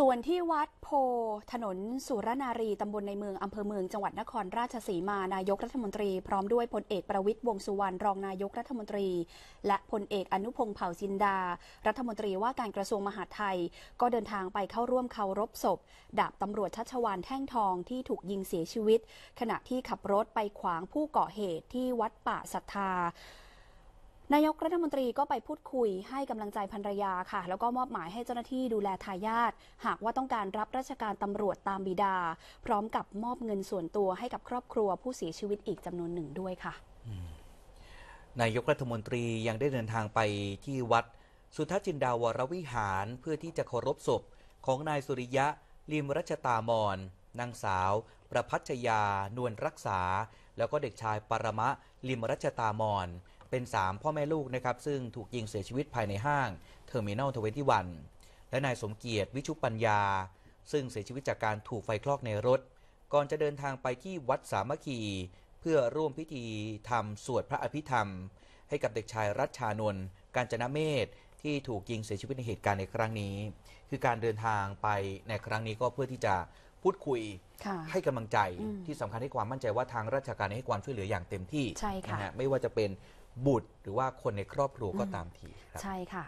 ส่วนที่วัดโพ ถนนสุรนารี ตำบลในเมือง อำเภอเมืองจังหวัดนครราชสีมานายกรัฐมนตรีพร้อมด้วยพลเอกประวิทย์วงสุวรรณรองนายกรัฐมนตรี และพลเอกอนุพงศ์เผ่าจินดา รัฐมนตรีว่าการกระทรวงมหาดไทย ก็เดินทางไปเข้าร่วมเคารพศพดาบตำรวจชัชวานแท่งทองที่ถูกยิงเสียชีวิต ขณะที่ขับรถไปขวางผู้ก่อเหตุที่วัดป่าศรัทธานายกรัฐมนตรีก็ไปพูดคุยให้กำลังใจภรรยาค่ะ แล้วก็มอบหมายให้เจ้าหน้าที่ดูแลทายาทหากว่าต้องการรับราชการตำรวจตามบิดา พร้อมกับมอบเงินส่วนตัวให้กับครอบครัวผู้เสียชีวิตอีกจำนวนหนึ่งด้วยค่ะ นายกรัฐมนตรียังได้เดินทางไปที่วัดสุทธจินดาวรวิหารเพื่อที่จะเคารพศพของนายสุริยะลิมรัชตามอนนางสาว ประพัชยานวลรักษา แล้วก็เด็กชายปรมะลิมรัชตามอนเป็น 3 พ่อแม่ลูกนะครับ ซึ่งถูกยิงเสียชีวิตภายในห้างเทอร์มินอลทเวนตี้วันและนายสมเกียรติวิชุปัญญา ซึ่งเสียชีวิตจากการถูกไฟคลอกในรถ ก่อนจะเดินทางไปที่วัดสามัคคีเพื่อร่วมพิธีทำสวดพระอภิธรรม ให้กับเด็กชายรัชชานนท์กาญจนเมธที่ถูกยิงเสียชีวิตในเหตุการณ์ในครั้งนี้ คือการเดินทางไปในครั้งนี้ก็เพื่อที่จะพูดคุยคให้กำลังใจที่สำคัญให้ความมั่นใจว่าทางราชการให้ความช่วยเหลืออย่างเต็มที่ใช่ค่ะนไม่ว่าจะเป็นบุตรหรือว่าคนในครอบครัวก็ตามทีครับ ใช่ค่ะ